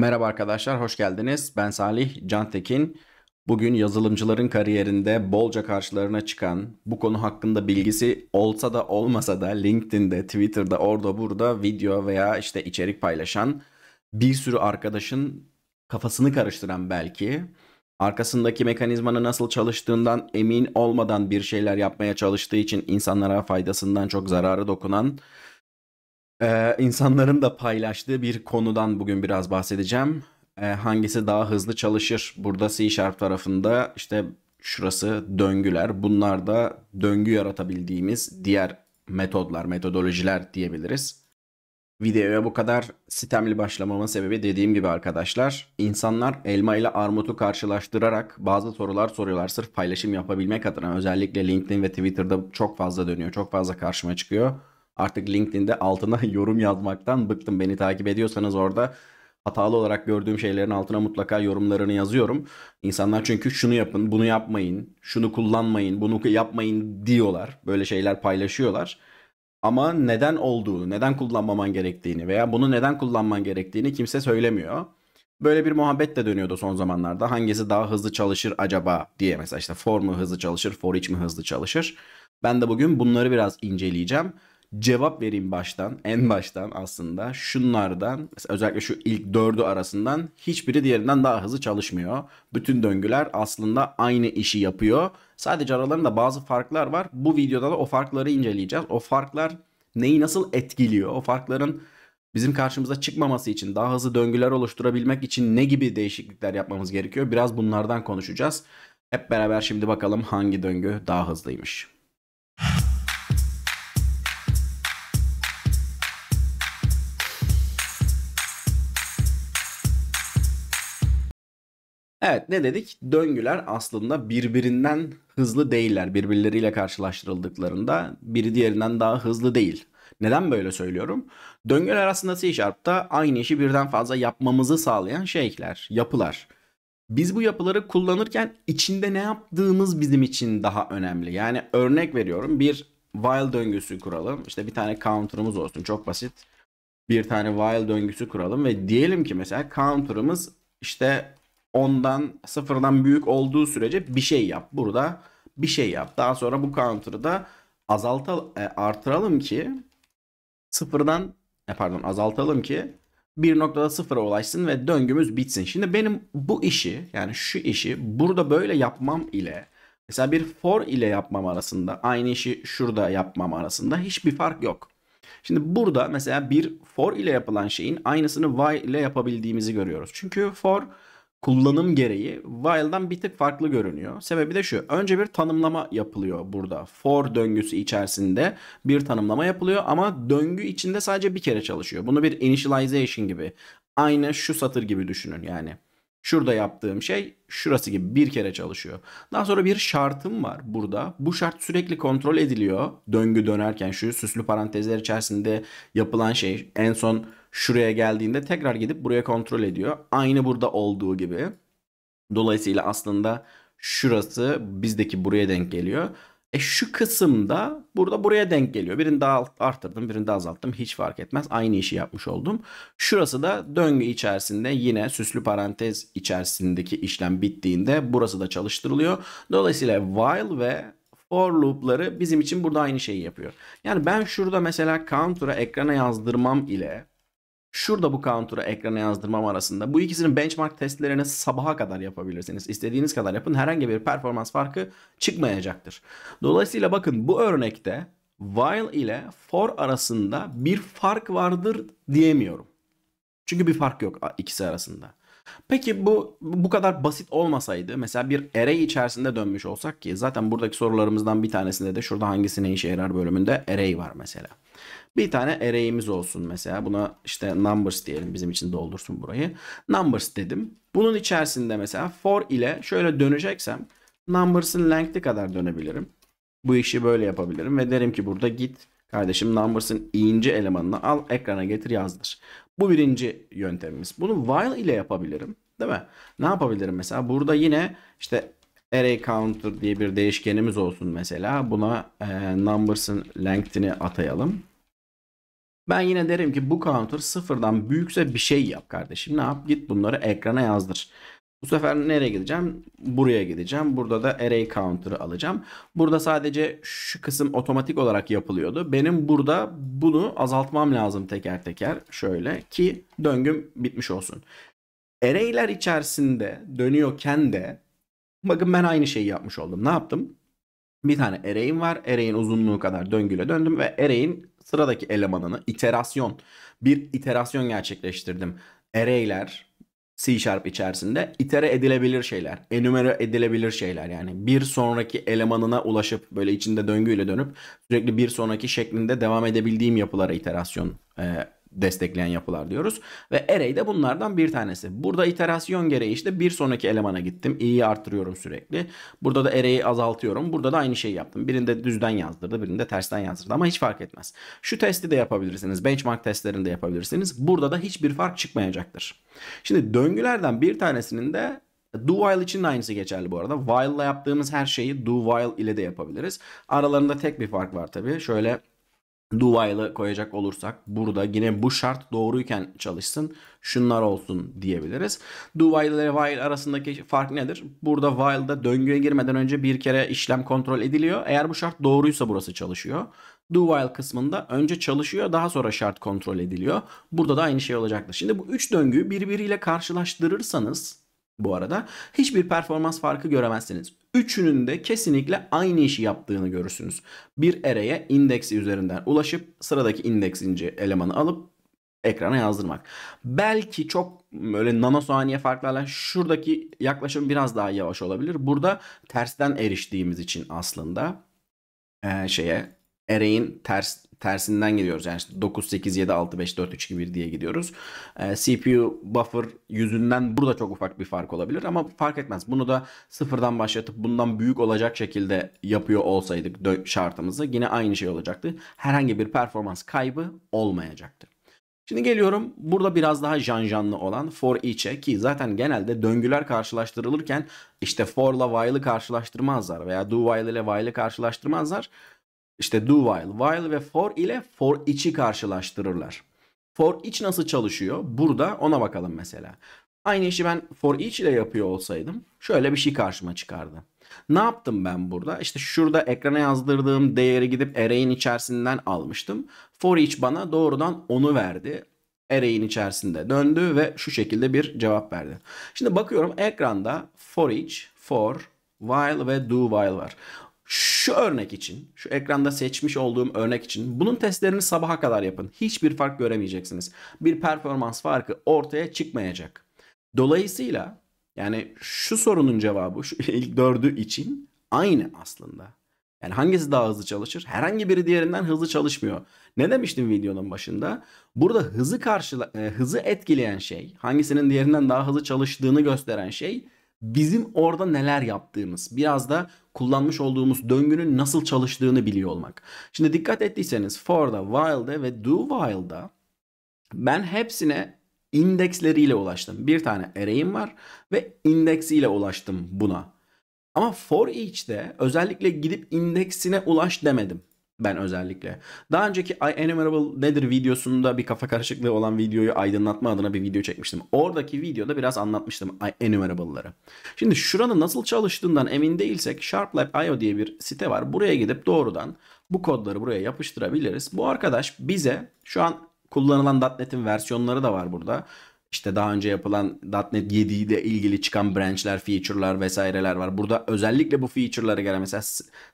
Merhaba arkadaşlar, hoş geldiniz. Ben Salih Cantekin. Bugün yazılımcıların kariyerinde bolca karşılarına çıkan, bu konu hakkında bilgisi olsa da olmasa da LinkedIn'de, Twitter'da, orada burada video veya işte içerik paylaşan bir sürü arkadaşın kafasını karıştıran belki, arkasındaki mekanizmanın nasıl çalıştığından emin olmadan bir şeyler yapmaya çalıştığı için insanlara faydasından çok zararı dokunan ee, insanların da paylaştığı bir konudan bugün biraz bahsedeceğim. Ee, hangisi daha hızlı çalışır? Burada C Sharp tarafında işte şurası döngüler. Bunlar da döngü yaratabildiğimiz diğer metodlar, metodolojiler diyebiliriz. Videoya bu kadar sitemli başlamamın sebebi dediğim gibi arkadaşlar insanlar elma ile armutu karşılaştırarak bazı sorular soruyorlar sırf paylaşım yapabilmek adına özellikle LinkedIn ve Twitter'da çok fazla dönüyor çok fazla karşıma çıkıyor. Artık LinkedIn'de altına yorum yazmaktan bıktım. Beni takip ediyorsanız orada hatalı olarak gördüğüm şeylerin altına mutlaka yorumlarını yazıyorum. İnsanlar çünkü şunu yapın, bunu yapmayın, şunu kullanmayın, bunu yapmayın diyorlar. Böyle şeyler paylaşıyorlar. Ama neden olduğunu, neden kullanmaman gerektiğini veya bunu neden kullanman gerektiğini kimse söylemiyor. Böyle bir muhabbet de dönüyordu son zamanlarda. Hangisi daha hızlı çalışır acaba diye mesela işte for mu hızlı çalışır, for each mi hızlı çalışır. Ben de bugün bunları biraz inceleyeceğim cevap vereyim baştan, en baştan aslında şunlardan özellikle şu ilk dördü arasından hiçbiri diğerinden daha hızlı çalışmıyor. Bütün döngüler aslında aynı işi yapıyor. Sadece aralarında bazı farklar var. Bu videoda da o farkları inceleyeceğiz. O farklar neyi nasıl etkiliyor? O farkların bizim karşımıza çıkmaması için daha hızlı döngüler oluşturabilmek için ne gibi değişiklikler yapmamız gerekiyor? Biraz bunlardan konuşacağız. Hep beraber şimdi bakalım hangi döngü daha hızlıymış. Evet ne dedik? Döngüler aslında birbirinden hızlı değiller. Birbirleriyle karşılaştırıldıklarında biri diğerinden daha hızlı değil. Neden böyle söylüyorum? Döngüler aslında C Sharp'ta aynı işi birden fazla yapmamızı sağlayan şeyler, yapılar. Biz bu yapıları kullanırken içinde ne yaptığımız bizim için daha önemli. Yani örnek veriyorum bir while döngüsü kuralım. İşte bir tane counter'ımız olsun çok basit. Bir tane while döngüsü kuralım ve diyelim ki mesela counter'ımız işte ondan sıfırdan büyük olduğu sürece bir şey yap. Burada bir şey yap. Daha sonra bu counter'ı da azaltalım, e, artıralım ki sıfırdan e, pardon azaltalım ki bir noktada sıfıra ulaşsın ve döngümüz bitsin. Şimdi benim bu işi yani şu işi burada böyle yapmam ile mesela bir for ile yapmam arasında aynı işi şurada yapmam arasında hiçbir fark yok. Şimdi burada mesela bir for ile yapılan şeyin aynısını while ile yapabildiğimizi görüyoruz. Çünkü for kullanım gereği while'dan bir tık farklı görünüyor. Sebebi de şu. Önce bir tanımlama yapılıyor burada. For döngüsü içerisinde bir tanımlama yapılıyor ama döngü içinde sadece bir kere çalışıyor. Bunu bir initialization gibi. Aynı şu satır gibi düşünün yani. Şurada yaptığım şey şurası gibi bir kere çalışıyor. Daha sonra bir şartım var burada. Bu şart sürekli kontrol ediliyor. Döngü dönerken şu süslü parantezler içerisinde yapılan şey en son şuraya geldiğinde tekrar gidip buraya kontrol ediyor. Aynı burada olduğu gibi. Dolayısıyla aslında şurası bizdeki buraya denk geliyor. E şu kısımda burada buraya denk geliyor. Birini daha arttırdım, birini daha azalttım. Hiç fark etmez. Aynı işi yapmış oldum. Şurası da döngü içerisinde yine süslü parantez içerisindeki işlem bittiğinde burası da çalıştırılıyor. Dolayısıyla while ve for loop'ları bizim için burada aynı şeyi yapıyor. Yani ben şurada mesela counter'a ekrana yazdırmam ile Şurada bu counter'ı ekrana yazdırmam arasında. Bu ikisinin benchmark testlerini sabaha kadar yapabilirsiniz. İstediğiniz kadar yapın. Herhangi bir performans farkı çıkmayacaktır. Dolayısıyla bakın bu örnekte while ile for arasında bir fark vardır diyemiyorum. Çünkü bir fark yok ikisi arasında. Peki bu bu kadar basit olmasaydı mesela bir array içerisinde dönmüş olsak ki zaten buradaki sorularımızdan bir tanesinde de şurada hangisine işe yarar bölümünde array var mesela. Bir tane array'imiz olsun mesela. Buna işte numbers diyelim bizim için doldursun burayı. Numbers dedim. Bunun içerisinde mesela for ile şöyle döneceksem numbers'ın length'i kadar dönebilirim. Bu işi böyle yapabilirim ve derim ki burada git kardeşim numbers'ın ince elemanını al ekrana getir yazdır. Bu birinci yöntemimiz. Bunu while ile yapabilirim. Değil mi? Ne yapabilirim mesela? Burada yine işte array counter diye bir değişkenimiz olsun mesela. Buna e, numbers'ın length'ini atayalım. Ben yine derim ki bu counter sıfırdan büyükse bir şey yap kardeşim. Ne yap? Git bunları ekrana yazdır. Bu sefer nereye gideceğim? Buraya gideceğim. Burada da array counter'ı alacağım. Burada sadece şu kısım otomatik olarak yapılıyordu. Benim burada bunu azaltmam lazım teker teker şöyle ki döngüm bitmiş olsun. Array'ler içerisinde dönüyorken de bakın ben aynı şeyi yapmış oldum. Ne yaptım? Bir tane array'im var. Array'in uzunluğu kadar döngüyle döndüm ve array'in sıradaki elemanını iterasyon bir iterasyon gerçekleştirdim. Array'ler C Sharp içerisinde itere edilebilir şeyler, enumere edilebilir şeyler yani bir sonraki elemanına ulaşıp böyle içinde döngüyle dönüp sürekli bir sonraki şeklinde devam edebildiğim yapılara iterasyon e, destekleyen yapılar diyoruz. Ve array de bunlardan bir tanesi. Burada iterasyon gereği işte bir sonraki elemana gittim. i'yi arttırıyorum sürekli. Burada da array'i azaltıyorum. Burada da aynı şeyi yaptım. Birinde düzden yazdırdı, birinde tersten yazdırdı ama hiç fark etmez. Şu testi de yapabilirsiniz. Benchmark testlerini de yapabilirsiniz. Burada da hiçbir fark çıkmayacaktır. Şimdi döngülerden bir tanesinin de Do while için de aynısı geçerli bu arada. While ile yaptığımız her şeyi do while ile de yapabiliriz. Aralarında tek bir fark var tabii. Şöyle Duvaylı koyacak olursak burada yine bu şart doğruyken çalışsın şunlar olsun diyebiliriz. Do while ile while arasındaki fark nedir? Burada while'da döngüye girmeden önce bir kere işlem kontrol ediliyor. Eğer bu şart doğruysa burası çalışıyor. Do while kısmında önce çalışıyor daha sonra şart kontrol ediliyor. Burada da aynı şey olacaktır. Şimdi bu üç döngüyü birbiriyle karşılaştırırsanız bu arada. Hiçbir performans farkı göremezsiniz. Üçünün de kesinlikle aynı işi yaptığını görürsünüz. Bir ereye indeksi üzerinden ulaşıp sıradaki indeksinci elemanı alıp ekrana yazdırmak. Belki çok böyle nanosaniye farklarla şuradaki yaklaşım biraz daha yavaş olabilir. Burada tersten eriştiğimiz için aslında e, şeye ereğin ters tersinden gidiyoruz. Yani işte 9, 8, 7, 6, 5, 4, 3, 2, 1 diye gidiyoruz. E, ee, CPU buffer yüzünden burada çok ufak bir fark olabilir ama fark etmez. Bunu da sıfırdan başlatıp bundan büyük olacak şekilde yapıyor olsaydık şartımızı yine aynı şey olacaktı. Herhangi bir performans kaybı olmayacaktı. Şimdi geliyorum burada biraz daha janjanlı olan for each'e ki zaten genelde döngüler karşılaştırılırken işte for'la while'ı karşılaştırmazlar veya do while ile while'ı karşılaştırmazlar. İşte do while, while ve for ile for içi karşılaştırırlar. For each nasıl çalışıyor? Burada ona bakalım mesela. Aynı işi ben for each ile yapıyor olsaydım şöyle bir şey karşıma çıkardı. Ne yaptım ben burada? İşte şurada ekrana yazdırdığım değeri gidip array'in içerisinden almıştım. For each bana doğrudan onu verdi. Array'in içerisinde döndü ve şu şekilde bir cevap verdi. Şimdi bakıyorum ekranda for each, for, while ve do while var. Şu örnek için, şu ekranda seçmiş olduğum örnek için bunun testlerini sabaha kadar yapın. Hiçbir fark göremeyeceksiniz. Bir performans farkı ortaya çıkmayacak. Dolayısıyla yani şu sorunun cevabı şu ilk dördü için aynı aslında. Yani hangisi daha hızlı çalışır? Herhangi biri diğerinden hızlı çalışmıyor. Ne demiştim videonun başında? Burada hızı karşı e, hızı etkileyen şey, hangisinin diğerinden daha hızlı çalıştığını gösteren şey bizim orada neler yaptığımız, biraz da kullanmış olduğumuz döngünün nasıl çalıştığını biliyor olmak. Şimdi dikkat ettiyseniz for'da, while'de ve do while'da ben hepsine indeksleriyle ulaştım. Bir tane array'im var ve indeksiyle ulaştım buna. Ama for each'te özellikle gidip indeksine ulaş demedim. Ben özellikle. Daha önceki I Enumerable nedir videosunda bir kafa karışıklığı olan videoyu aydınlatma adına bir video çekmiştim. Oradaki videoda biraz anlatmıştım I Enumerable'ları. Şimdi şuranın nasıl çalıştığından emin değilsek Sharplab.io diye bir site var. Buraya gidip doğrudan bu kodları buraya yapıştırabiliriz. Bu arkadaş bize şu an kullanılan .NET'in versiyonları da var burada. İşte daha önce yapılan .NET 7 ile ilgili çıkan branchler, feature'lar vesaireler var. Burada özellikle bu feature'lara göre mesela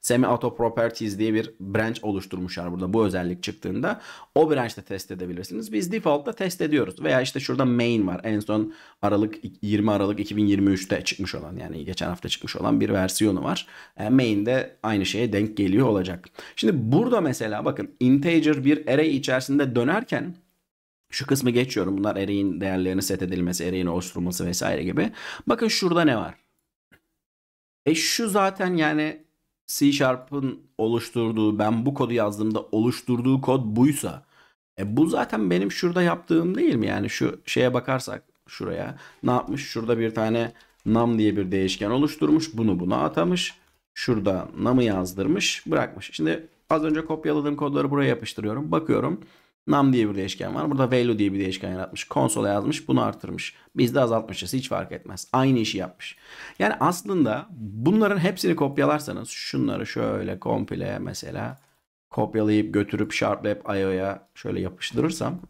Semi Auto Properties diye bir branch oluşturmuşlar burada bu özellik çıktığında. O branch'te test edebilirsiniz. Biz default'ta test ediyoruz. Veya işte şurada main var. En son Aralık 20 Aralık 2023'te çıkmış olan yani geçen hafta çıkmış olan bir versiyonu var. E, Main'de aynı şeye denk geliyor olacak. Şimdi burada mesela bakın integer bir array içerisinde dönerken şu kısmı geçiyorum. Bunlar array'in değerlerini set edilmesi, array'in oluşturulması vesaire gibi. Bakın şurada ne var? E şu zaten yani C Sharp'ın oluşturduğu, ben bu kodu yazdığımda oluşturduğu kod buysa. E bu zaten benim şurada yaptığım değil mi? Yani şu şeye bakarsak şuraya ne yapmış? Şurada bir tane num diye bir değişken oluşturmuş. Bunu buna atamış. Şurada num'ı yazdırmış, bırakmış. Şimdi az önce kopyaladığım kodları buraya yapıştırıyorum. Bakıyorum. Nam diye bir değişken var. Burada value diye bir değişken yaratmış. Konsola yazmış. Bunu artırmış. Biz de azaltmışız. Hiç fark etmez. Aynı işi yapmış. Yani aslında bunların hepsini kopyalarsanız şunları şöyle komple mesela kopyalayıp götürüp sharplab IO'ya şöyle yapıştırırsam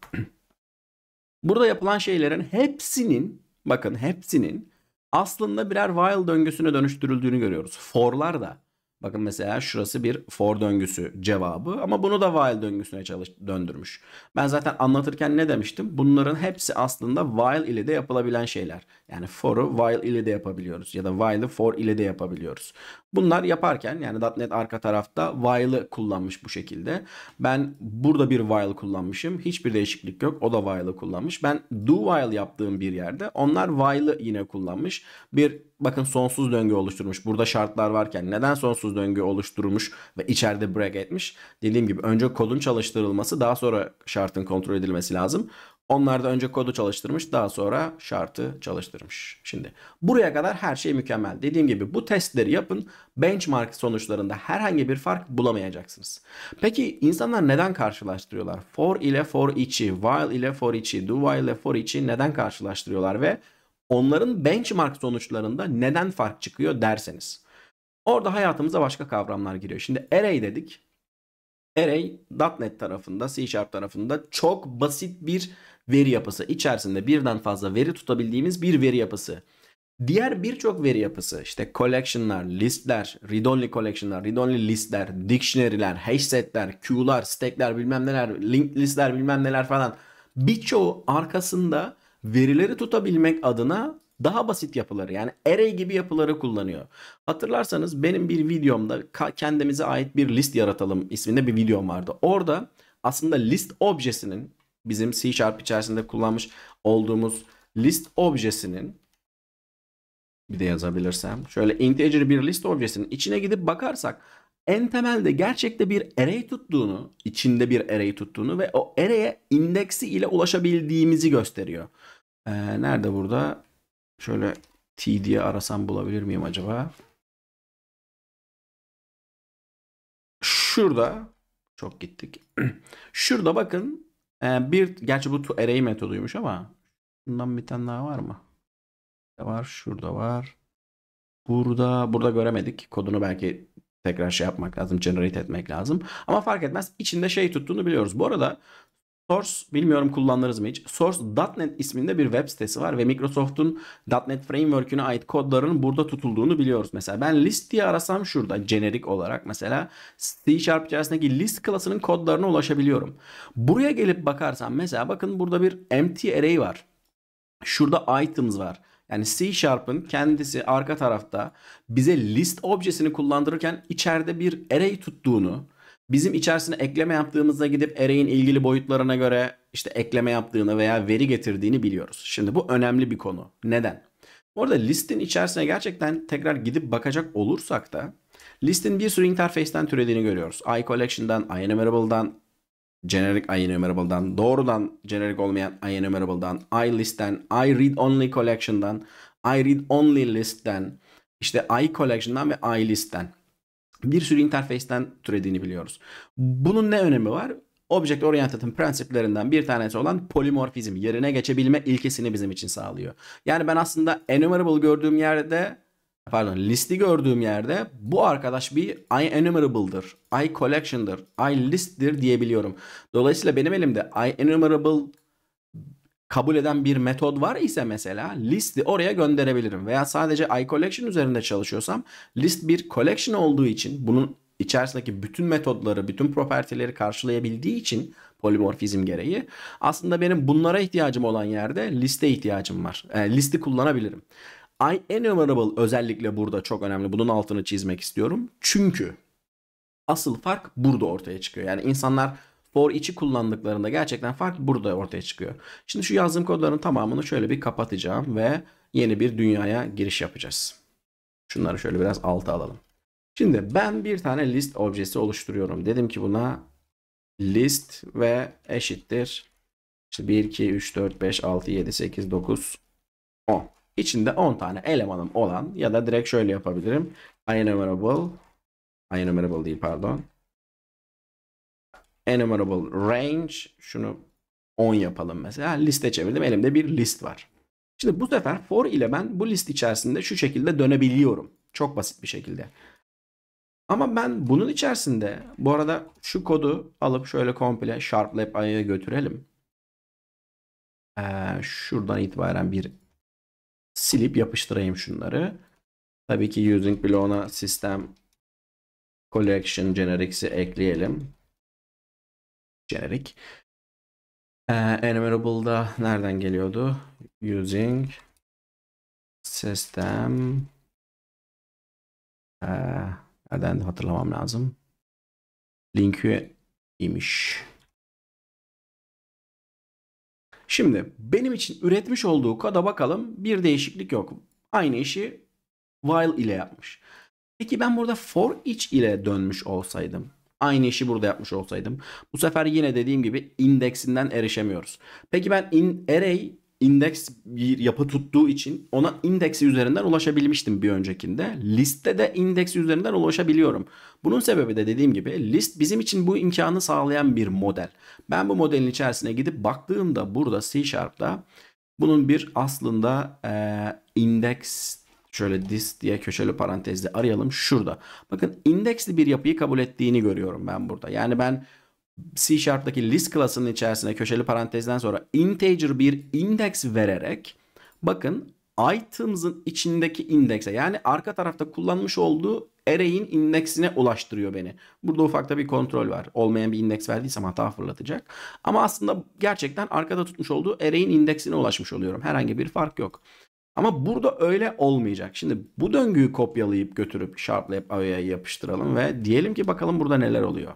burada yapılan şeylerin hepsinin bakın hepsinin aslında birer while döngüsüne dönüştürüldüğünü görüyoruz. For'lar da Bakın mesela şurası bir for döngüsü cevabı ama bunu da while döngüsüne çalış döndürmüş. Ben zaten anlatırken ne demiştim? Bunların hepsi aslında while ile de yapılabilen şeyler. Yani for'u while ile de yapabiliyoruz ya da while'ı for ile de yapabiliyoruz. Bunlar yaparken yani .NET arka tarafta while'ı kullanmış bu şekilde. Ben burada bir while kullanmışım. Hiçbir değişiklik yok. O da while'ı kullanmış. Ben do while yaptığım bir yerde onlar while'ı yine kullanmış. Bir bakın sonsuz döngü oluşturmuş. Burada şartlar varken neden sonsuz döngü oluşturmuş ve içeride break etmiş? Dediğim gibi önce kodun çalıştırılması daha sonra şartın kontrol edilmesi lazım. Onlar da önce kodu çalıştırmış daha sonra şartı çalıştırmış. Şimdi buraya kadar her şey mükemmel. Dediğim gibi bu testleri yapın benchmark sonuçlarında herhangi bir fark bulamayacaksınız. Peki insanlar neden karşılaştırıyorlar? For ile for içi, while ile for içi, do while ile for içi neden karşılaştırıyorlar ve onların benchmark sonuçlarında neden fark çıkıyor derseniz. Orada hayatımıza başka kavramlar giriyor. Şimdi array dedik. Array .NET tarafında, C Sharp tarafında çok basit bir veri yapısı. İçerisinde birden fazla veri tutabildiğimiz bir veri yapısı. Diğer birçok veri yapısı işte collection'lar, listler, read-only collection'lar, read-only listler, dictionary'ler, hashset'ler, queue'lar, stack'ler bilmem neler, linked listler bilmem neler falan birçoğu arkasında verileri tutabilmek adına daha basit yapıları yani array gibi yapıları kullanıyor. Hatırlarsanız benim bir videomda kendimize ait bir list yaratalım isminde bir videom vardı. Orada aslında list objesinin bizim C Sharp içerisinde kullanmış olduğumuz list objesinin bir de yazabilirsem şöyle integer bir list objesinin içine gidip bakarsak en temelde gerçekte bir array tuttuğunu, içinde bir array tuttuğunu ve o array'e indeksi ile ulaşabildiğimizi gösteriyor. Ee, nerede burada? Şöyle T diye arasam bulabilir miyim acaba? Şurada çok gittik. Şurada bakın e, bir gerçi bu array metoduymuş ama bundan bir tane daha var mı? Var şurada var. Burada burada göremedik. Kodunu belki tekrar şey yapmak lazım, generate etmek lazım. Ama fark etmez içinde şey tuttuğunu biliyoruz. Bu arada Source bilmiyorum kullandınız mı hiç? Source.net isminde bir web sitesi var ve Microsoft'un .NET Framework'üne ait kodların burada tutulduğunu biliyoruz. Mesela ben list diye arasam şurada generik olarak mesela C Sharp içerisindeki list klasının kodlarına ulaşabiliyorum. Buraya gelip bakarsam mesela bakın burada bir empty array var. Şurada items var. Yani C Sharp'ın kendisi arka tarafta bize list objesini kullandırırken içeride bir array tuttuğunu Bizim içerisine ekleme yaptığımızda gidip array'in ilgili boyutlarına göre işte ekleme yaptığını veya veri getirdiğini biliyoruz. Şimdi bu önemli bir konu. Neden? Bu arada listin içerisine gerçekten tekrar gidip bakacak olursak da listin bir sürü interface'ten türediğini görüyoruz. iCollection'dan, iEnumerable'dan, generic iEnumerable'dan, doğrudan generic olmayan iEnumerable'dan, iList'ten, iRead-only Collection'dan, iRead-only List'ten, işte iCollection'dan ve iList'ten bir sürü interface'ten türediğini biliyoruz. Bunun ne önemi var? Object Oriented'ın prensiplerinden bir tanesi olan polimorfizm, yerine geçebilme ilkesini bizim için sağlıyor. Yani ben aslında enumerable gördüğüm yerde pardon listi gördüğüm yerde bu arkadaş bir I enumerable'dır, I collection'dır, I list'tir diyebiliyorum. Dolayısıyla benim elimde I enumerable kabul eden bir metod var ise mesela listi oraya gönderebilirim. Veya sadece iCollection üzerinde çalışıyorsam list bir collection olduğu için bunun içerisindeki bütün metodları, bütün propertileri karşılayabildiği için polimorfizm gereği aslında benim bunlara ihtiyacım olan yerde liste ihtiyacım var. E, listi kullanabilirim. I enumerable özellikle burada çok önemli. Bunun altını çizmek istiyorum. Çünkü asıl fark burada ortaya çıkıyor. Yani insanlar for içi kullandıklarında gerçekten fark burada ortaya çıkıyor. Şimdi şu yazdığım kodların tamamını şöyle bir kapatacağım ve yeni bir dünyaya giriş yapacağız. Şunları şöyle biraz alta alalım. Şimdi ben bir tane list objesi oluşturuyorum. Dedim ki buna list ve eşittir. İşte 1, 2, 3, 4, 5, 6, 7, 8, 9, 10. İçinde 10 tane elemanım olan ya da direkt şöyle yapabilirim. Enumerable, enumerable değil pardon enumerable range şunu 10 yapalım mesela. Liste çevirdim. Elimde bir list var. Şimdi bu sefer for ile ben bu list içerisinde şu şekilde dönebiliyorum. Çok basit bir şekilde. Ama ben bunun içerisinde bu arada şu kodu alıp şöyle komple sharplab ay'a götürelim. Ee, şuradan itibaren bir silip yapıştırayım şunları. Tabii ki using bloğuna sistem collection generics'i ekleyelim. Generic. Ee, enumerable'da nereden geliyordu? Using system ee, nereden hatırlamam lazım. Linki imiş. Şimdi benim için üretmiş olduğu koda bakalım bir değişiklik yok. Aynı işi while ile yapmış. Peki ben burada for each ile dönmüş olsaydım Aynı işi burada yapmış olsaydım. Bu sefer yine dediğim gibi indeksinden erişemiyoruz. Peki ben in array indeks bir yapı tuttuğu için ona indeksi üzerinden ulaşabilmiştim bir öncekinde. Liste de indeksi üzerinden ulaşabiliyorum. Bunun sebebi de dediğim gibi list bizim için bu imkanı sağlayan bir model. Ben bu modelin içerisine gidip baktığımda burada C Sharp'ta bunun bir aslında e, indeks şöyle this diye köşeli parantezle arayalım şurada. Bakın indeksli bir yapıyı kabul ettiğini görüyorum ben burada. Yani ben C Sharp'taki list klasının içerisine köşeli parantezden sonra integer bir indeks vererek bakın items'ın içindeki indekse yani arka tarafta kullanmış olduğu array'in indeksine ulaştırıyor beni. Burada ufakta bir kontrol var. Olmayan bir indeks verdiysem hata fırlatacak. Ama aslında gerçekten arkada tutmuş olduğu array'in indeksine ulaşmış oluyorum. Herhangi bir fark yok. Ama burada öyle olmayacak. Şimdi bu döngüyü kopyalayıp götürüp sharplab IO'ya yapıştıralım ve diyelim ki bakalım burada neler oluyor.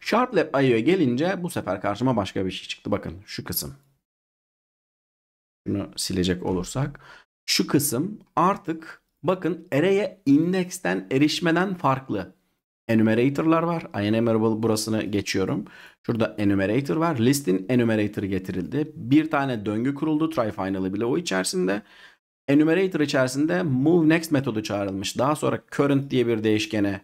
Sharplab IO'ya gelince bu sefer karşıma başka bir şey çıktı. Bakın şu kısım. Şunu silecek olursak. Şu kısım artık bakın array'e indeksten erişmeden farklı enumerator'lar var. IEnumerable burasını geçiyorum. Şurada enumerator var. List'in enumerator'ı getirildi. Bir tane döngü kuruldu. Try final'ı bile o içerisinde. Enumerator içerisinde move next metodu çağrılmış. Daha sonra current diye bir değişkene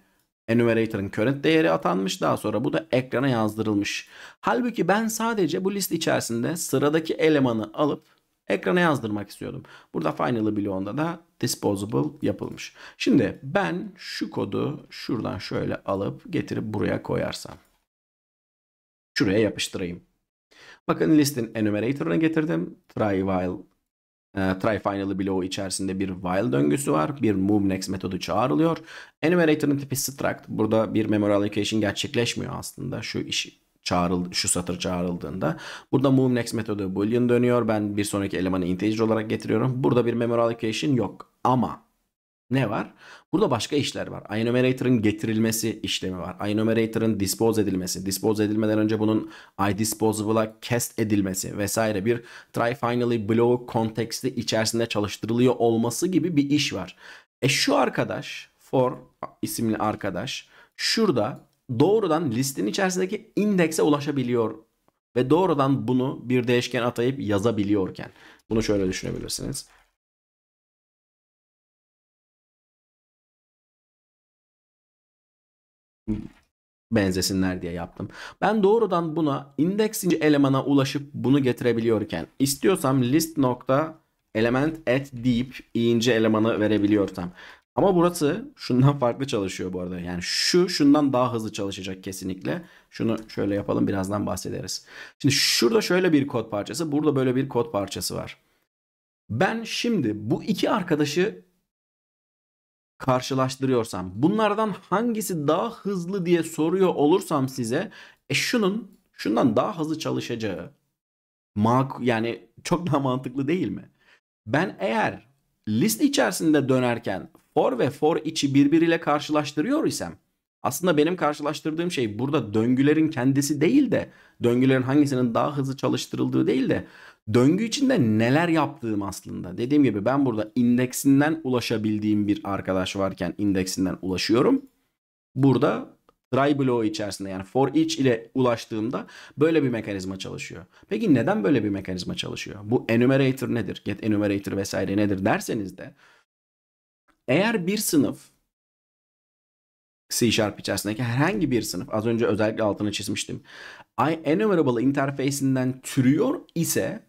enumerator'ın current değeri atanmış. Daha sonra bu da ekrana yazdırılmış. Halbuki ben sadece bu list içerisinde sıradaki elemanı alıp ekrana yazdırmak istiyordum. Burada Final bloğunda da disposable yapılmış. Şimdi ben şu kodu şuradan şöyle alıp getirip buraya koyarsam. Şuraya yapıştırayım. Bakın listin enumerator'ını getirdim. Try while e, try finally below içerisinde bir while döngüsü var. Bir move next metodu çağrılıyor. Enumerator'ın tipi struct. Burada bir memory allocation gerçekleşmiyor aslında. Şu işi çağrıldı, şu satır çağrıldığında. Burada move next metodu boolean dönüyor. Ben bir sonraki elemanı integer olarak getiriyorum. Burada bir memory allocation yok. Ama ne var? Burada başka işler var. iNumerator'ın getirilmesi işlemi var. iNumerator'ın dispose edilmesi. Dispose edilmeden önce bunun iDisposable'a cast edilmesi vesaire bir try finally blow konteksti içerisinde çalıştırılıyor olması gibi bir iş var. E şu arkadaş for isimli arkadaş şurada doğrudan listenin içerisindeki indekse ulaşabiliyor ve doğrudan bunu bir değişken atayıp yazabiliyorken. Bunu şöyle düşünebilirsiniz. benzesinler diye yaptım. Ben doğrudan buna indeksinci elemana ulaşıp bunu getirebiliyorken istiyorsam list nokta element at deyip ince elemanı verebiliyorsam ama burası şundan farklı çalışıyor bu arada. Yani şu şundan daha hızlı çalışacak kesinlikle. Şunu şöyle yapalım birazdan bahsederiz. Şimdi şurada şöyle bir kod parçası, burada böyle bir kod parçası var. Ben şimdi bu iki arkadaşı karşılaştırıyorsam bunlardan hangisi daha hızlı diye soruyor olursam size e şunun şundan daha hızlı çalışacağı mak yani çok daha mantıklı değil mi? Ben eğer list içerisinde dönerken for ve for içi birbiriyle karşılaştırıyor isem aslında benim karşılaştırdığım şey burada döngülerin kendisi değil de döngülerin hangisinin daha hızlı çalıştırıldığı değil de döngü içinde neler yaptığım aslında. Dediğim gibi ben burada indeksinden ulaşabildiğim bir arkadaş varken indeksinden ulaşıyorum. Burada try bloğu içerisinde yani for each ile ulaştığımda böyle bir mekanizma çalışıyor. Peki neden böyle bir mekanizma çalışıyor? Bu enumerator nedir? Get enumerator vesaire nedir derseniz de eğer bir sınıf C Sharp içerisindeki herhangi bir sınıf az önce özellikle altına çizmiştim. Enumerable interface'inden türüyor ise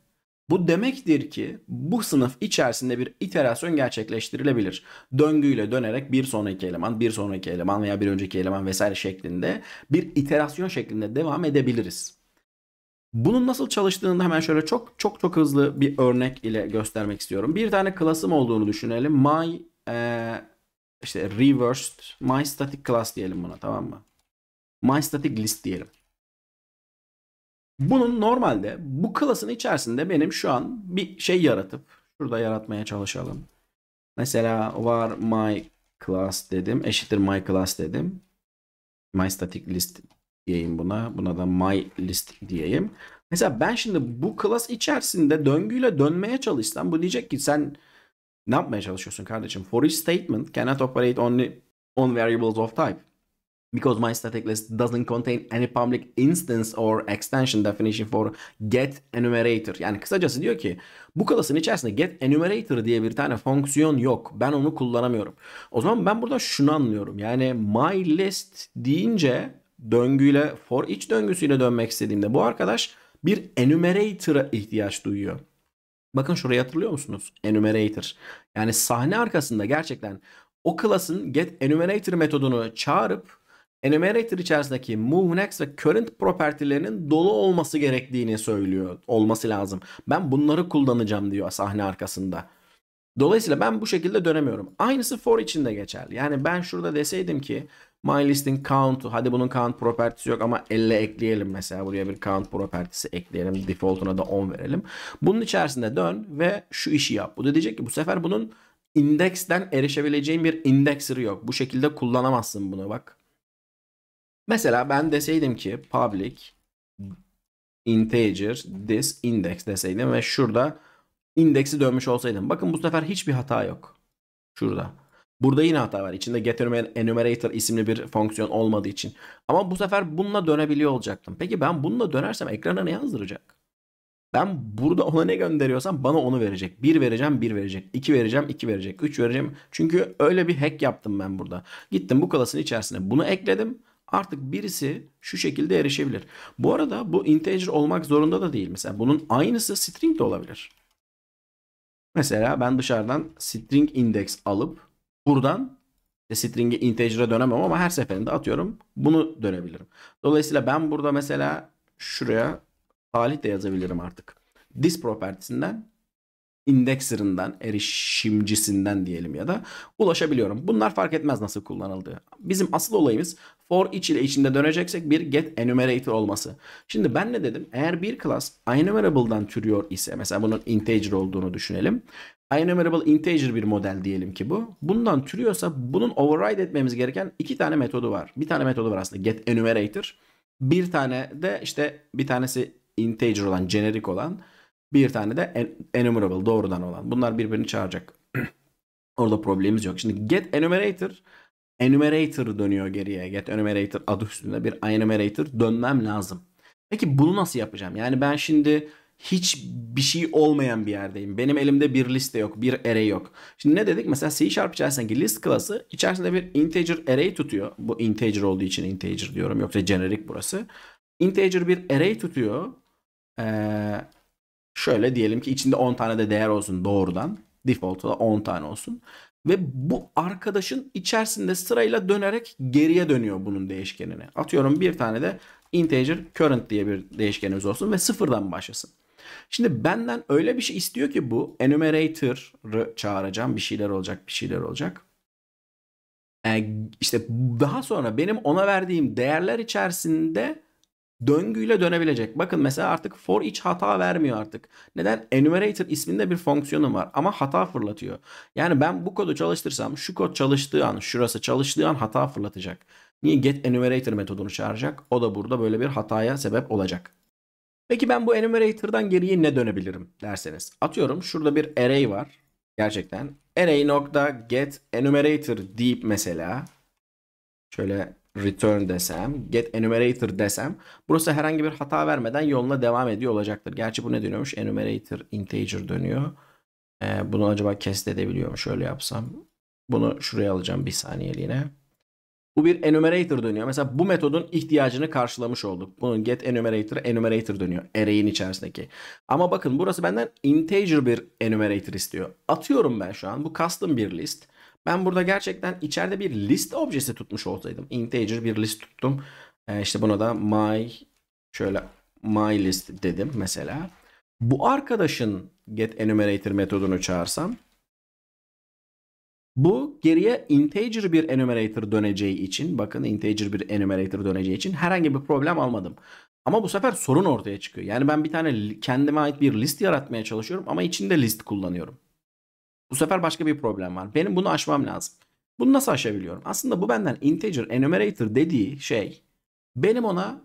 bu demektir ki bu sınıf içerisinde bir iterasyon gerçekleştirilebilir. Döngüyle dönerek bir sonraki eleman, bir sonraki eleman veya bir önceki eleman vesaire şeklinde bir iterasyon şeklinde devam edebiliriz. Bunun nasıl çalıştığını hemen şöyle çok çok çok hızlı bir örnek ile göstermek istiyorum. Bir tane klasım olduğunu düşünelim. My ee, işte reversed static class diyelim buna tamam mı? My static list diyelim. Bunun normalde bu class'ın içerisinde benim şu an bir şey yaratıp şurada yaratmaya çalışalım. Mesela var my class dedim. Eşittir my class dedim. My static list diyeyim buna. Buna da my list diyeyim. Mesela ben şimdi bu class içerisinde döngüyle dönmeye çalışsam bu diyecek ki sen ne yapmaya çalışıyorsun kardeşim? For each statement cannot operate only on variables of type. Because my static list doesn't contain any public instance or extension definition for get enumerator. Yani kısacası diyor ki bu klasın içerisinde get enumerator diye bir tane fonksiyon yok. Ben onu kullanamıyorum. O zaman ben burada şunu anlıyorum. Yani my list deyince döngüyle for each döngüsüyle dönmek istediğimde bu arkadaş bir enumerator'a ihtiyaç duyuyor. Bakın şurayı hatırlıyor musunuz? Enumerator. Yani sahne arkasında gerçekten o klasın get enumerator metodunu çağırıp enumerator içerisindeki move next ve current property'lerinin dolu olması gerektiğini söylüyor. Olması lazım. Ben bunları kullanacağım diyor sahne arkasında. Dolayısıyla ben bu şekilde dönemiyorum. Aynısı for için de geçerli. Yani ben şurada deseydim ki my listing count'u hadi bunun count propertisi yok ama 50 ekleyelim mesela buraya bir count propertisi ekleyelim default'una da 10 verelim. Bunun içerisinde dön ve şu işi yap. Bu da diyecek ki bu sefer bunun indeksten erişebileceğin bir indexer yok. Bu şekilde kullanamazsın bunu bak. Mesela ben deseydim ki public integer this index deseydim ve şurada indeksi dönmüş olsaydım. Bakın bu sefer hiçbir hata yok. Şurada. Burada yine hata var. İçinde getirmeyen enumerator isimli bir fonksiyon olmadığı için. Ama bu sefer bununla dönebiliyor olacaktım. Peki ben bununla dönersem ekrana ne yazdıracak? Ben burada ona ne gönderiyorsam bana onu verecek. 1 vereceğim 1 verecek. 2 vereceğim 2 verecek. 3 vereceğim. Çünkü öyle bir hack yaptım ben burada. Gittim bu klasın içerisine bunu ekledim. Artık birisi şu şekilde erişebilir. Bu arada bu integer olmak zorunda da değil. Mesela bunun aynısı string de olabilir. Mesela ben dışarıdan string index alıp buradan işte string'i integer'a dönemem ama her seferinde atıyorum bunu dönebilirim. Dolayısıyla ben burada mesela şuraya Salih de yazabilirim artık. This property'sinden indexer'ından, erişimcisinden diyelim ya da ulaşabiliyorum. Bunlar fark etmez nasıl kullanıldığı. Bizim asıl olayımız for each ile içinde döneceksek bir get enumerator olması. Şimdi ben ne dedim? Eğer bir class enumerable'dan türüyor ise mesela bunun integer olduğunu düşünelim. Enumerable integer bir model diyelim ki bu. Bundan türüyorsa bunun override etmemiz gereken iki tane metodu var. Bir tane metodu var aslında get enumerator. Bir tane de işte bir tanesi integer olan, generic olan bir tane de enumerable doğrudan olan. Bunlar birbirini çağıracak. Orada problemimiz yok. Şimdi get enumerator enumerator dönüyor geriye. Get enumerator adı üstünde bir enumerator dönmem lazım. Peki bunu nasıl yapacağım? Yani ben şimdi hiç bir şey olmayan bir yerdeyim. Benim elimde bir liste yok, bir array yok. Şimdi ne dedik? Mesela C Sharp içerisindeki list klası içerisinde bir integer array tutuyor. Bu integer olduğu için integer diyorum. Yoksa generic burası. Integer bir array tutuyor. Ee, Şöyle diyelim ki içinde 10 tane de değer olsun doğrudan. Default'ta da 10 tane olsun. Ve bu arkadaşın içerisinde sırayla dönerek geriye dönüyor bunun değişkenine. Atıyorum bir tane de integer current diye bir değişkenimiz olsun ve sıfırdan başlasın. Şimdi benden öyle bir şey istiyor ki bu enumerator'ı çağıracağım. Bir şeyler olacak, bir şeyler olacak. Yani ee, işte daha sonra benim ona verdiğim değerler içerisinde döngüyle dönebilecek. Bakın mesela artık for each hata vermiyor artık. Neden? Enumerator isminde bir fonksiyonum var ama hata fırlatıyor. Yani ben bu kodu çalıştırsam şu kod çalıştığı an, şurası çalıştığı an hata fırlatacak. Niye get enumerator metodunu çağıracak? O da burada böyle bir hataya sebep olacak. Peki ben bu enumerator'dan geriye ne dönebilirim derseniz. Atıyorum şurada bir array var. Gerçekten array nokta get enumerator deyip mesela şöyle return desem, get enumerator desem burası herhangi bir hata vermeden yoluna devam ediyor olacaktır. Gerçi bu ne dönüyormuş? Enumerator integer dönüyor. Ee, bunu acaba kest edebiliyorum şöyle yapsam. Bunu şuraya alacağım bir saniyeliğine. Bu bir enumerator dönüyor. Mesela bu metodun ihtiyacını karşılamış olduk. Bunun get enumerator enumerator dönüyor. Array'in içerisindeki. Ama bakın burası benden integer bir enumerator istiyor. Atıyorum ben şu an bu custom bir list. Ben burada gerçekten içeride bir list objesi tutmuş olsaydım. Integer bir list tuttum. E, işte buna da my şöyle my list dedim mesela. Bu arkadaşın get enumerator metodunu çağırsam bu geriye integer bir enumerator döneceği için bakın integer bir enumerator döneceği için herhangi bir problem almadım. Ama bu sefer sorun ortaya çıkıyor. Yani ben bir tane kendime ait bir list yaratmaya çalışıyorum ama içinde list kullanıyorum. Bu sefer başka bir problem var. Benim bunu aşmam lazım. Bunu nasıl aşabiliyorum? Aslında bu benden integer enumerator dediği şey benim ona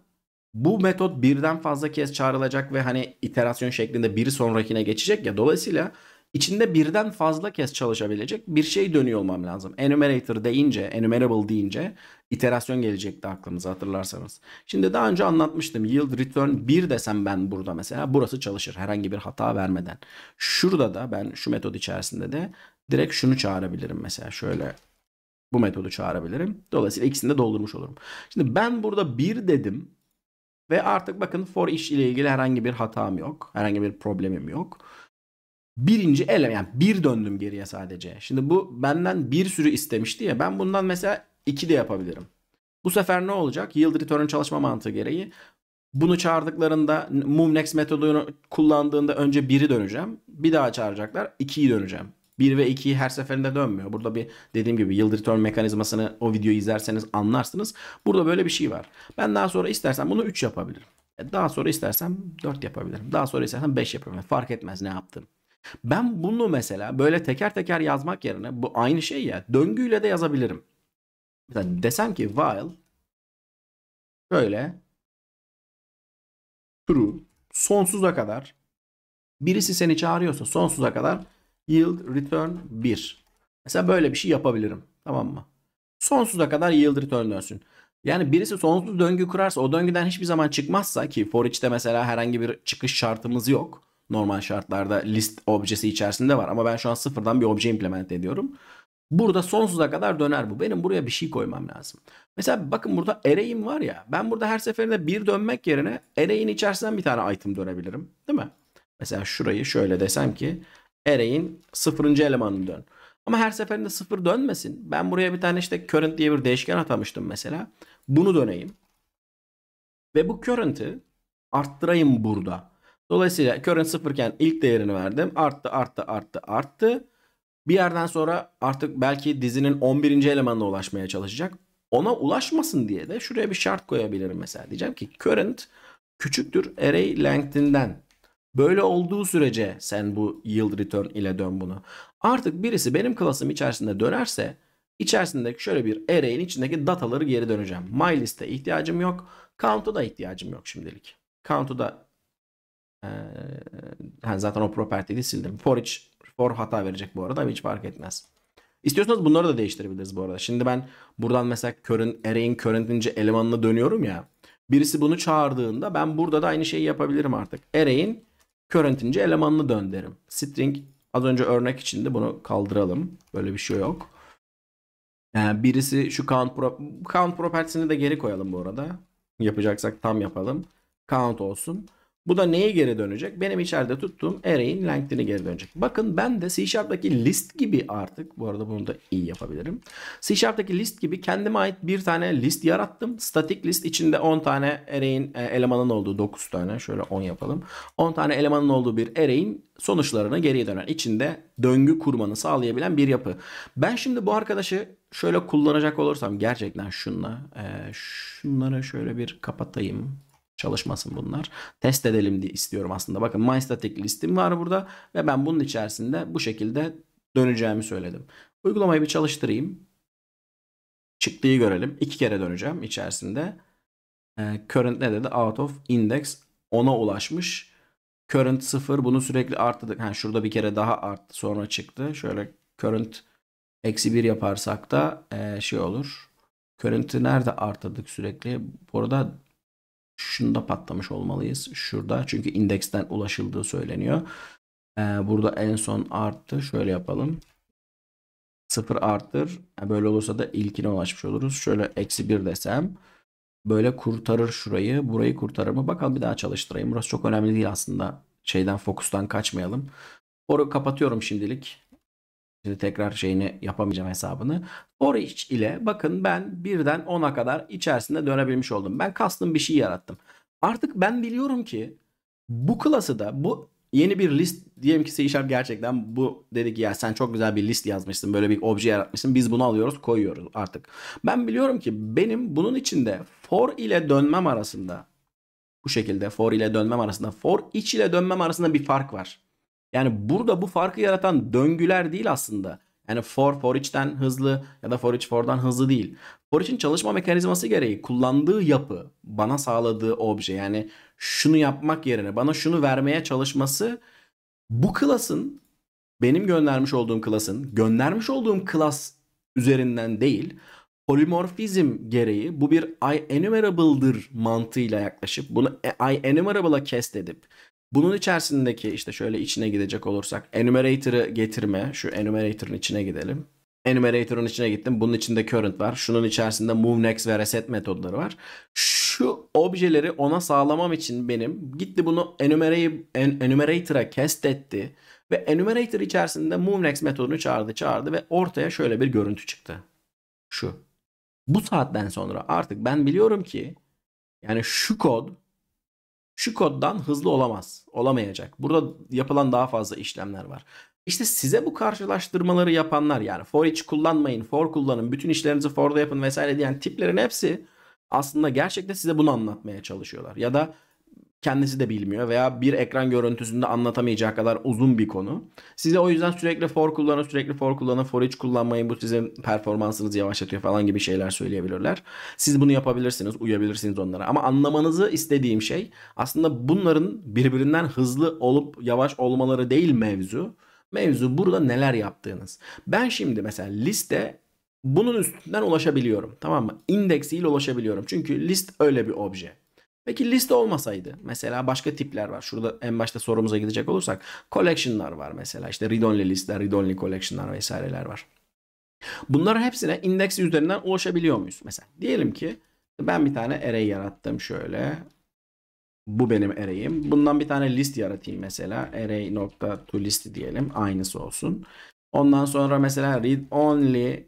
bu metot birden fazla kez çağrılacak ve hani iterasyon şeklinde biri sonrakine geçecek ya. Dolayısıyla içinde birden fazla kez çalışabilecek bir şey dönüyor olmam lazım. Enumerator deyince, enumerable deyince iterasyon gelecekti aklımıza hatırlarsanız. Şimdi daha önce anlatmıştım. Yield return 1 desem ben burada mesela burası çalışır herhangi bir hata vermeden. Şurada da ben şu metod içerisinde de direkt şunu çağırabilirim mesela şöyle bu metodu çağırabilirim. Dolayısıyla ikisini de doldurmuş olurum. Şimdi ben burada 1 dedim ve artık bakın for iş ile ilgili herhangi bir hatam yok. Herhangi bir problemim yok birinci ele yani bir döndüm geriye sadece. Şimdi bu benden bir sürü istemişti ya ben bundan mesela iki de yapabilirim. Bu sefer ne olacak? Yield return çalışma mantığı gereği bunu çağırdıklarında Moomnex metodunu kullandığında önce biri döneceğim. Bir daha çağıracaklar ikiyi döneceğim. 1 ve 2'yi her seferinde dönmüyor. Burada bir dediğim gibi yield return mekanizmasını o videoyu izlerseniz anlarsınız. Burada böyle bir şey var. Ben daha sonra istersen bunu 3 e, yapabilirim. Daha sonra istersen 4 yapabilirim. Daha sonra istersen 5 yapabilirim. Fark etmez ne yaptım. Ben bunu mesela böyle teker teker yazmak yerine bu aynı şey ya döngüyle de yazabilirim. Mesela desem ki while şöyle true sonsuza kadar birisi seni çağırıyorsa sonsuza kadar yield return 1. Mesela böyle bir şey yapabilirim. Tamam mı? Sonsuza kadar yield return dönsün. Yani birisi sonsuz döngü kurarsa o döngüden hiçbir zaman çıkmazsa ki for iç'te mesela herhangi bir çıkış şartımız yok normal şartlarda list objesi içerisinde var. Ama ben şu an sıfırdan bir obje implement ediyorum. Burada sonsuza kadar döner bu. Benim buraya bir şey koymam lazım. Mesela bakın burada array'im var ya. Ben burada her seferinde bir dönmek yerine array'in içerisinden bir tane item dönebilirim. Değil mi? Mesela şurayı şöyle desem ki array'in sıfırıncı elemanını dön. Ama her seferinde sıfır dönmesin. Ben buraya bir tane işte current diye bir değişken atamıştım mesela. Bunu döneyim. Ve bu current'ı arttırayım burada. Dolayısıyla current sıfırken ilk değerini verdim. Arttı arttı arttı arttı. Bir yerden sonra artık belki dizinin 11. elemanına ulaşmaya çalışacak. Ona ulaşmasın diye de şuraya bir şart koyabilirim mesela. Diyeceğim ki current küçüktür array length'inden. Böyle olduğu sürece sen bu yield return ile dön bunu. Artık birisi benim klasım içerisinde dönerse içerisindeki şöyle bir array'in içindeki dataları geri döneceğim. My liste ihtiyacım yok. Count'a da ihtiyacım yok şimdilik. Count'u da ee, yani zaten o property'yi sildim. For hiç, for hata verecek bu arada hiç fark etmez. İstiyorsanız bunları da değiştirebiliriz bu arada. Şimdi ben buradan mesela current, array'in current'ince elemanına dönüyorum ya. Birisi bunu çağırdığında ben burada da aynı şeyi yapabilirim artık. Array'in current'ince elemanını dön derim. String az önce örnek içinde bunu kaldıralım. Böyle bir şey yok. Yani ee, birisi şu count, pro count property'sini de geri koyalım bu arada. Yapacaksak tam yapalım. Count olsun. Bu da neye geri dönecek? Benim içeride tuttuğum array'in length'ini geri dönecek. Bakın ben de C Sharp'taki list gibi artık bu arada bunu da iyi yapabilirim. C Sharp'taki list gibi kendime ait bir tane list yarattım. Statik list içinde 10 tane array'in e, elemanın olduğu 9 tane şöyle 10 yapalım. 10 tane elemanın olduğu bir array'in sonuçlarını geriye dönen içinde döngü kurmanı sağlayabilen bir yapı. Ben şimdi bu arkadaşı şöyle kullanacak olursam gerçekten şunla e, şunları şöyle bir kapatayım çalışmasın bunlar. Test edelim diye istiyorum aslında. Bakın my static listim var burada ve ben bunun içerisinde bu şekilde döneceğimi söyledim. Uygulamayı bir çalıştırayım. Çıktığı görelim. İki kere döneceğim içerisinde. Ee, current ne dedi? Out of index 10'a ulaşmış. Current 0 bunu sürekli arttırdık. yani şurada bir kere daha arttı sonra çıktı. Şöyle current eksi 1 yaparsak da e, şey olur. Current'ı nerede arttırdık sürekli? Burada Şunda patlamış olmalıyız. Şurada çünkü indeksten ulaşıldığı söyleniyor. Ee, burada en son arttı. Şöyle yapalım. 0 arttır. Böyle olursa da ilkine ulaşmış oluruz. Şöyle eksi 1 desem. Böyle kurtarır şurayı. Burayı kurtarır mı? Bakalım bir daha çalıştırayım. Burası çok önemli değil aslında. Şeyden fokustan kaçmayalım. Oru kapatıyorum şimdilik. Şimdi tekrar şeyini yapamayacağım hesabını. For each ile bakın ben birden 10'a kadar içerisinde dönebilmiş oldum. Ben custom bir şey yarattım. Artık ben biliyorum ki bu klası da bu yeni bir list diyelim ki C gerçekten bu dedi ki ya sen çok güzel bir list yazmışsın böyle bir obje yaratmışsın biz bunu alıyoruz koyuyoruz artık. Ben biliyorum ki benim bunun içinde for ile dönmem arasında bu şekilde for ile dönmem arasında for each ile dönmem arasında bir fark var. Yani burada bu farkı yaratan döngüler değil aslında. Yani for for içten hızlı ya da for iç for'dan hızlı değil. For için çalışma mekanizması gereği kullandığı yapı, bana sağladığı obje yani şunu yapmak yerine bana şunu vermeye çalışması bu klasın benim göndermiş olduğum klasın göndermiş olduğum klas üzerinden değil polimorfizm gereği bu bir I enumerable'dır mantığıyla yaklaşıp bunu I enumerable'a kest edip bunun içerisindeki işte şöyle içine gidecek olursak enumerator'ı getirme. Şu enumerator'ın içine gidelim. Enumerator'ın içine gittim. Bunun içinde current var. Şunun içerisinde move next ve reset metodları var. Şu objeleri ona sağlamam için benim gitti bunu enumerator'a cast etti. Ve enumerator içerisinde move next metodunu çağırdı çağırdı ve ortaya şöyle bir görüntü çıktı. Şu. Bu saatten sonra artık ben biliyorum ki yani şu kod şu koddan hızlı olamaz. Olamayacak. Burada yapılan daha fazla işlemler var. İşte size bu karşılaştırmaları yapanlar yani for each kullanmayın, for kullanın, bütün işlerinizi for'da yapın vesaire diyen tiplerin hepsi aslında gerçekten size bunu anlatmaya çalışıyorlar. Ya da kendisi de bilmiyor veya bir ekran görüntüsünde anlatamayacağı kadar uzun bir konu. Size o yüzden sürekli for kullanın, sürekli for kullanın, for hiç kullanmayın bu sizin performansınızı yavaşlatıyor falan gibi şeyler söyleyebilirler. Siz bunu yapabilirsiniz, uyabilirsiniz onlara. Ama anlamanızı istediğim şey aslında bunların birbirinden hızlı olup yavaş olmaları değil mevzu. Mevzu burada neler yaptığınız. Ben şimdi mesela liste bunun üstünden ulaşabiliyorum. Tamam mı? İndeks ile ulaşabiliyorum. Çünkü list öyle bir obje. Peki liste olmasaydı mesela başka tipler var. Şurada en başta sorumuza gidecek olursak collection'lar var mesela. İşte read only listler, read only collection'lar vesaireler var. Bunların hepsine indeks üzerinden ulaşabiliyor muyuz? Mesela diyelim ki ben bir tane array yarattım şöyle. Bu benim array'im. Bundan bir tane list yaratayım mesela. Array nokta to list diyelim. Aynısı olsun. Ondan sonra mesela read only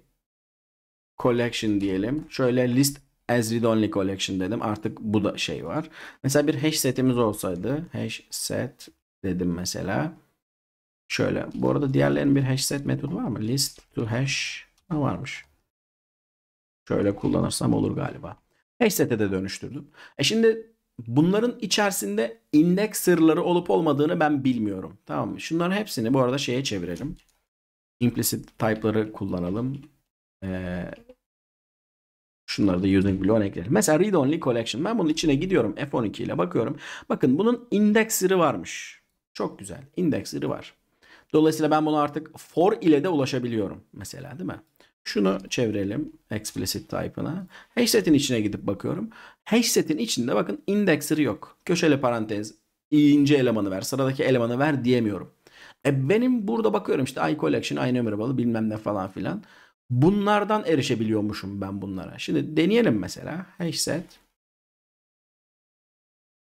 collection diyelim. Şöyle list as read only collection dedim. Artık bu da şey var. Mesela bir hash setimiz olsaydı hash set dedim mesela. Şöyle bu arada diğerlerinin bir hash set metodu var mı? List to hash ha, varmış. Şöyle kullanırsam olur galiba. Hash sete de dönüştürdüm. E şimdi Bunların içerisinde indeks sırları olup olmadığını ben bilmiyorum. Tamam mı? Şunların hepsini bu arada şeye çevirelim. Implicit type'ları kullanalım. Ee, Şunları da using bloğuna ekleyelim. Mesela read only collection. Ben bunun içine gidiyorum F12 ile bakıyorum. Bakın bunun indexleri varmış. Çok güzel. Indexleri var. Dolayısıyla ben bunu artık for ile de ulaşabiliyorum. Mesela değil mi? Şunu çevirelim explicit type'ına. Hashset'in içine gidip bakıyorum. Hashset'in içinde bakın indexleri yok. Köşeli parantez, ince elemanı ver, sıradaki elemanı ver diyemiyorum. E benim burada bakıyorum işte i collection, i numerable bilmem ne falan filan. Bunlardan erişebiliyormuşum ben bunlara. Şimdi deneyelim mesela. Hashset.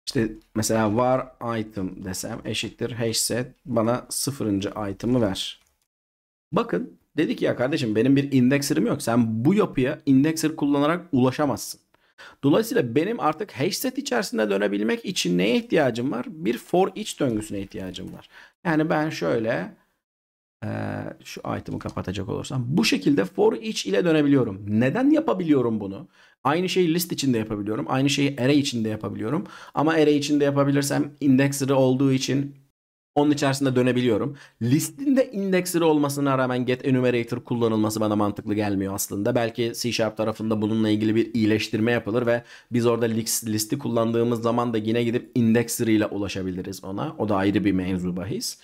İşte mesela var item desem eşittir hashset bana sıfırıncı item'ı ver. Bakın dedik ya kardeşim benim bir indexerim yok. Sen bu yapıya indexer kullanarak ulaşamazsın. Dolayısıyla benim artık hashset içerisinde dönebilmek için neye ihtiyacım var? Bir for each döngüsüne ihtiyacım var. Yani ben şöyle ee, şu item'ı kapatacak olursam. Bu şekilde for each ile dönebiliyorum. Neden yapabiliyorum bunu? Aynı şeyi list içinde yapabiliyorum. Aynı şeyi array içinde yapabiliyorum. Ama array içinde yapabilirsem indexer'ı olduğu için onun içerisinde dönebiliyorum. Listin de indexer'ı olmasına rağmen get enumerator kullanılması bana mantıklı gelmiyor aslında. Belki C Sharp tarafında bununla ilgili bir iyileştirme yapılır ve biz orada list, listi kullandığımız zaman da yine gidip ile ulaşabiliriz ona. O da ayrı bir mevzu bahis.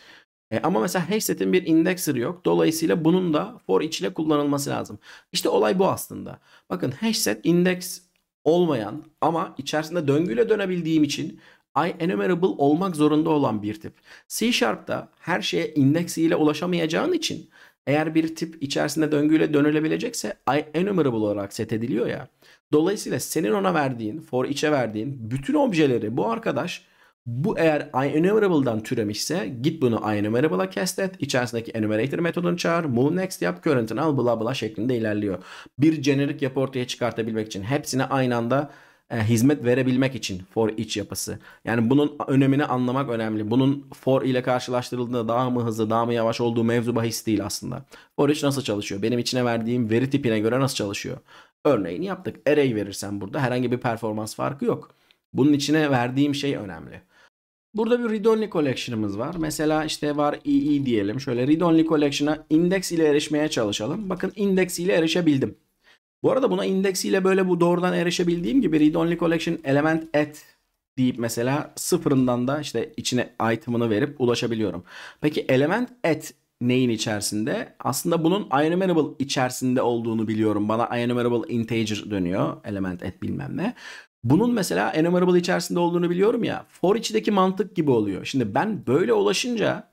E, ama mesela Hexset'in bir indexer yok. Dolayısıyla bunun da for içine kullanılması lazım. İşte olay bu aslında. Bakın Hexset index olmayan ama içerisinde döngüyle dönebildiğim için IEnumerable olmak zorunda olan bir tip. C Sharp'ta her şeye index ulaşamayacağın için eğer bir tip içerisinde döngüyle dönülebilecekse IEnumerable olarak set ediliyor ya. Dolayısıyla senin ona verdiğin, for içe verdiğin bütün objeleri bu arkadaş bu eğer enumerable'dan türemişse git bunu enumerable'a kestet. İçerisindeki enumerator metodunu çağır. Move next yap. Current'ını al bla bla şeklinde ilerliyor. Bir generic yapı ortaya çıkartabilmek için hepsine aynı anda e, hizmet verebilmek için for each yapısı. Yani bunun önemini anlamak önemli. Bunun for ile karşılaştırıldığında daha mı hızlı daha mı yavaş olduğu mevzu bahis değil aslında. For each nasıl çalışıyor? Benim içine verdiğim veri tipine göre nasıl çalışıyor? Örneğini yaptık. Array verirsen burada herhangi bir performans farkı yok. Bunun içine verdiğim şey önemli. Burada bir read-only collection'ımız var. Mesela işte var EE diyelim. Şöyle read-only collection'a index ile erişmeye çalışalım. Bakın index ile erişebildim. Bu arada buna index ile böyle bu doğrudan erişebildiğim gibi read-only collection element at deyip mesela sıfırından da işte içine item'ını verip ulaşabiliyorum. Peki element at neyin içerisinde? Aslında bunun enumerable içerisinde olduğunu biliyorum. Bana enumerable integer dönüyor. Element at bilmem ne. Bunun mesela enumerable içerisinde olduğunu biliyorum ya. For içindeki mantık gibi oluyor. Şimdi ben böyle ulaşınca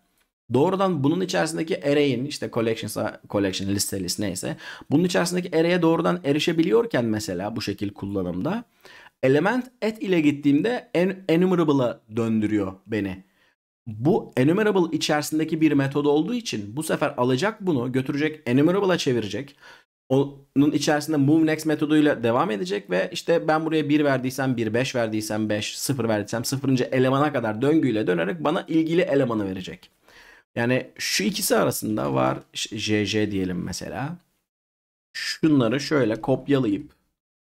doğrudan bunun içerisindeki array'in işte collections collection listeliz neyse bunun içerisindeki array'e doğrudan erişebiliyorken mesela bu şekil kullanımda element et ile gittiğimde en, enumerable'a döndürüyor beni. Bu enumerable içerisindeki bir metod olduğu için bu sefer alacak bunu götürecek enumerable'a çevirecek onun içerisinde move MoveNext metoduyla devam edecek ve işte ben buraya 1 verdiysem 1, 5 verdiysem 5, 0 verdiysem 0. elemana kadar döngüyle dönerek bana ilgili elemanı verecek. Yani şu ikisi arasında var JJ diyelim mesela. Şunları şöyle kopyalayıp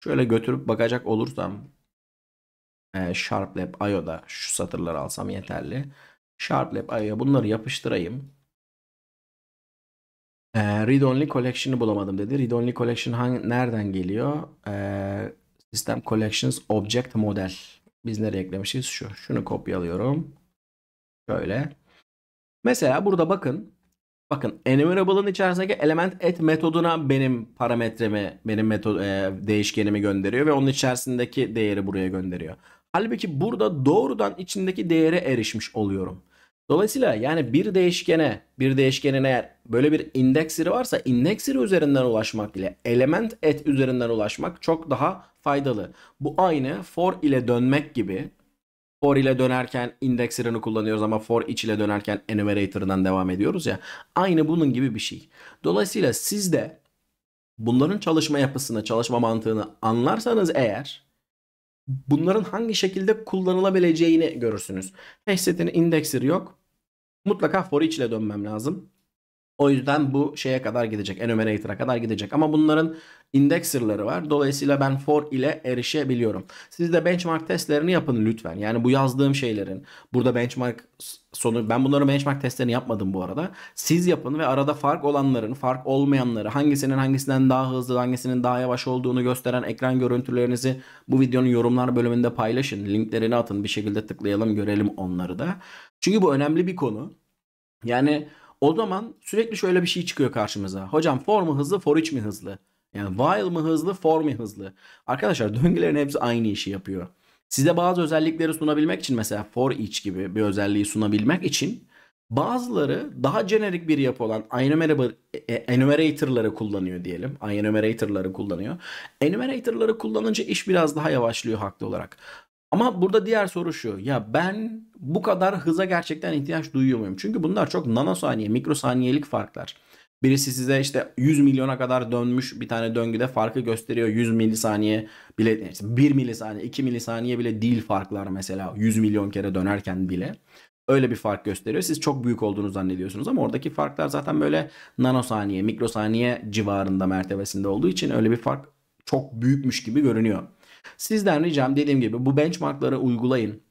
şöyle götürüp bakacak olursam e, Sharp IO'da şu satırları alsam yeterli. SharpLab Lab IO'ya bunları yapıştırayım. E, read Only Collection'ı bulamadım dedi. Read Only Collection hangi, nereden geliyor? E, System Collections Object Model. Biz nereye eklemişiz? Şu. Şunu kopyalıyorum. Şöyle. Mesela burada bakın. Bakın enumerable'ın içerisindeki element et metoduna benim parametremi, benim metod, e, değişkenimi gönderiyor ve onun içerisindeki değeri buraya gönderiyor. Halbuki burada doğrudan içindeki değere erişmiş oluyorum. Dolayısıyla yani bir değişkene, bir değişkenin eğer böyle bir indeksiri varsa indeksiri üzerinden ulaşmak ile element et üzerinden ulaşmak çok daha faydalı. Bu aynı for ile dönmek gibi. For ile dönerken indeksirini kullanıyoruz ama for iç ile dönerken enumerator'dan devam ediyoruz ya. Aynı bunun gibi bir şey. Dolayısıyla siz de bunların çalışma yapısını, çalışma mantığını anlarsanız eğer bunların hangi şekilde kullanılabileceğini görürsünüz. Hasset'in indeksleri yok. Mutlaka for each dönmem lazım. O yüzden bu şeye kadar gidecek. Enumerator'a kadar gidecek. Ama bunların indexer'ları var. Dolayısıyla ben for ile erişebiliyorum. Siz de benchmark testlerini yapın lütfen. Yani bu yazdığım şeylerin burada benchmark sonu ben bunları benchmark testlerini yapmadım bu arada. Siz yapın ve arada fark olanların, fark olmayanları, hangisinin hangisinden daha hızlı, hangisinin daha yavaş olduğunu gösteren ekran görüntülerinizi bu videonun yorumlar bölümünde paylaşın. Linklerini atın. Bir şekilde tıklayalım, görelim onları da. Çünkü bu önemli bir konu. Yani o zaman sürekli şöyle bir şey çıkıyor karşımıza. Hocam for mu hızlı for each mi hızlı? Yani while mı hızlı for mi hızlı? Arkadaşlar döngülerin hepsi aynı işi yapıyor. Size bazı özellikleri sunabilmek için mesela for each gibi bir özelliği sunabilmek için bazıları daha jenerik bir yapı olan e, e, enumerator'ları kullanıyor diyelim. Enumerator'ları kullanıyor. Enumerator'ları kullanınca iş biraz daha yavaşlıyor haklı olarak. Ama burada diğer soru şu. Ya ben bu kadar hıza gerçekten ihtiyaç duyuyor muyum? Çünkü bunlar çok nanosaniye, mikrosaniyelik farklar. Birisi size işte 100 milyona kadar dönmüş bir tane döngüde farkı gösteriyor. 100 milisaniye bile işte 1 milisaniye, 2 milisaniye bile değil farklar mesela 100 milyon kere dönerken bile. Öyle bir fark gösteriyor. Siz çok büyük olduğunu zannediyorsunuz ama oradaki farklar zaten böyle nanosaniye, mikrosaniye civarında mertebesinde olduğu için öyle bir fark çok büyükmüş gibi görünüyor. Sizden ricam dediğim gibi bu benchmarkları uygulayın.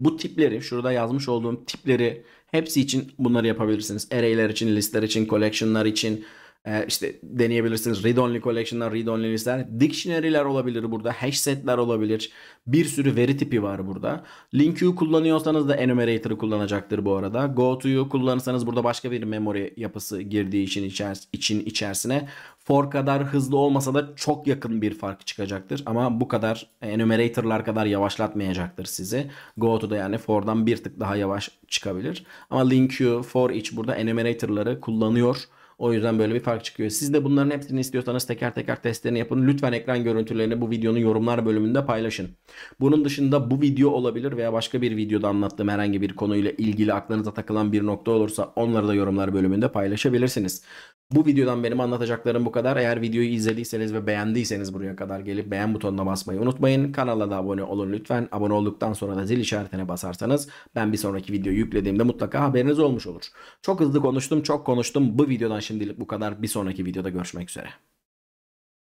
Bu tipleri şurada yazmış olduğum tipleri hepsi için bunları yapabilirsiniz. Array'ler için, listler için, collection'lar için, ee, işte deneyebilirsiniz. Read-only collection'lar, read-only listler. Dictionary'ler olabilir burada. Hash set'ler olabilir. Bir sürü veri tipi var burada. Link'ü kullanıyorsanız da enumerator'ı kullanacaktır bu arada. Go toyu kullanırsanız burada başka bir memory yapısı girdiği için, içer için içerisine for kadar hızlı olmasa da çok yakın bir fark çıkacaktır. Ama bu kadar enumerator'lar kadar yavaşlatmayacaktır sizi. Go to da yani for'dan bir tık daha yavaş çıkabilir. Ama LinkQ, for each burada enumerator'ları kullanıyor o yüzden böyle bir fark çıkıyor. Siz de bunların hepsini istiyorsanız teker teker testlerini yapın. Lütfen ekran görüntülerini bu videonun yorumlar bölümünde paylaşın. Bunun dışında bu video olabilir veya başka bir videoda anlattığım herhangi bir konuyla ilgili aklınıza takılan bir nokta olursa onları da yorumlar bölümünde paylaşabilirsiniz. Bu videodan benim anlatacaklarım bu kadar. Eğer videoyu izlediyseniz ve beğendiyseniz buraya kadar gelip beğen butonuna basmayı unutmayın. Kanala da abone olun lütfen. Abone olduktan sonra da zil işaretine basarsanız ben bir sonraki video yüklediğimde mutlaka haberiniz olmuş olur. Çok hızlı konuştum, çok konuştum. Bu videodan şimdilik bu kadar. Bir sonraki videoda görüşmek üzere.